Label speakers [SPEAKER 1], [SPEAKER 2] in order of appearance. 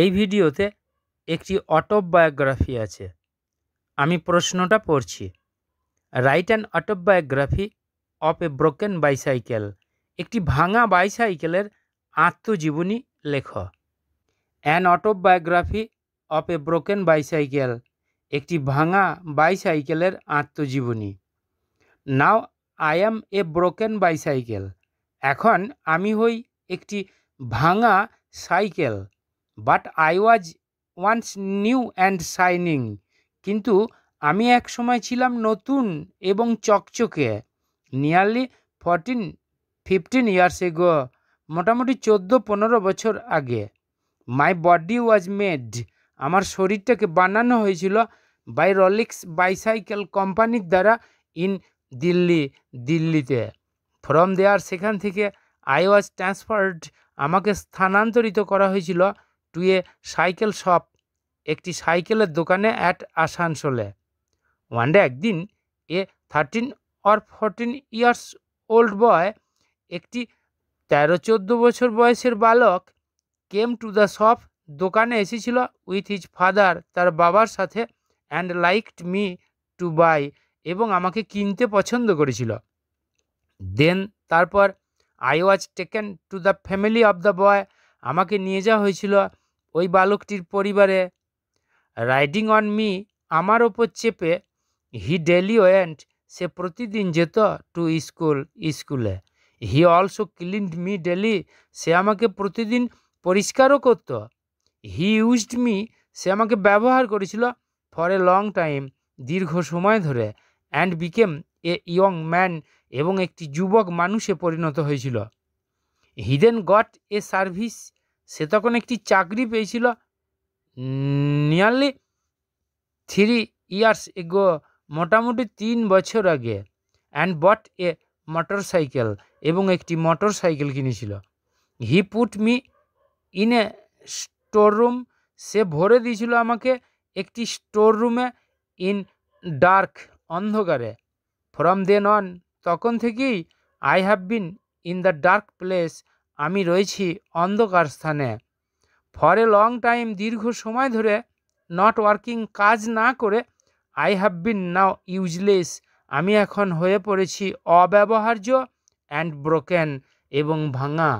[SPEAKER 1] এই ভিডিওতে একটি অটোবায়োগ্রাফি আছে আমি প্রশ্নটা পড়ছি write and autobiography of a broken bicycle একটি ভাঙা বাইসাইকেলের আত্মজীবনী লেখ an autobiography of a broken bicycle একটি ভাঙা বাইসাইকেলের আত্মজীবনী now I am a broken bicycle এখন আমি হই একটি ভাঙা cycle but I was once new and shining কিন্তু আমি এক সময় ছিলাম নতুন এবং চকচকে nearly fourteen fifteen years ago মোটামুটি চোদ্দো পনেরো বছর আগে মাই বডি ওয়াজ মেড আমার শরীরটাকে বানানো হয়েছিল বাই রলিক্স বাইসাইকেল কোম্পানির দ্বারা ইন দিল্লি দিল্লিতে ফ্রম দেয়ার সেখান থেকে আই ওয়াজ ট্রান্সফার্ড আমাকে স্থানান্তরিত করা হয়েছিল টু এ সাইকেল শপ একটি সাইকেলের দোকানে অ্যাট আসানসোলে ওয়ান ডে একদিন a thirteen or fourteen years old boy একটি তেরো চোদ্দো বছর বয়সের বালক কেম টু দ্য শপ দোকানে এসেছিল উইথ হিজ ফাদার তার বাবার সাথে and liked me to buy এবং আমাকে কিনতে পছন্দ করেছিল দেন তারপর I was taken to the family of the boy আমাকে নিয়ে যাওয়া হয়েছিল ওই বালকটির পরিবারে রাইডিং অন মি আমার ওপর চেপে হি ডেলি ওয়েন্ট সে প্রতিদিন যেত টু স্কুল স্কুলে he also cleaned me daily সে আমাকে প্রতিদিন পরিষ্কারও করত হি ইউজড মি সে আমাকে ব্যবহার করেছিল ফর এ লং টাইম দীর্ঘ সময় ধরে and became a young man এবং একটি যুবক মানুষে পরিণত হয়েছিল হিডেন গট এ সার্ভিস সে তখন একটি চাকরি পেয়েছিল নিয়ারলি থ্রি ইয়ার্স এগো মোটামুটি তিন বছর আগে and bought a motorcycle এবং একটি মোটর সাইকেল কিনেছিল he put me in a storeroom সে ভরে দিয়েছিল আমাকে একটি স্টোররুমে ইন ডার্ক অন্ধকারে ফ্রম দেন অন তখন থেকেই I have been in the dark place আমি রয়েছি অন্ধকার স্থানে ফর এ লং টাইম দীর্ঘ সময় ধরে নট ওয়ার্কিং কাজ না করে I have been now useless আমি এখন হয়ে পড়েছি অব্যবহার্য অ্যান্ড ব্রোকেন এবং ভাঙা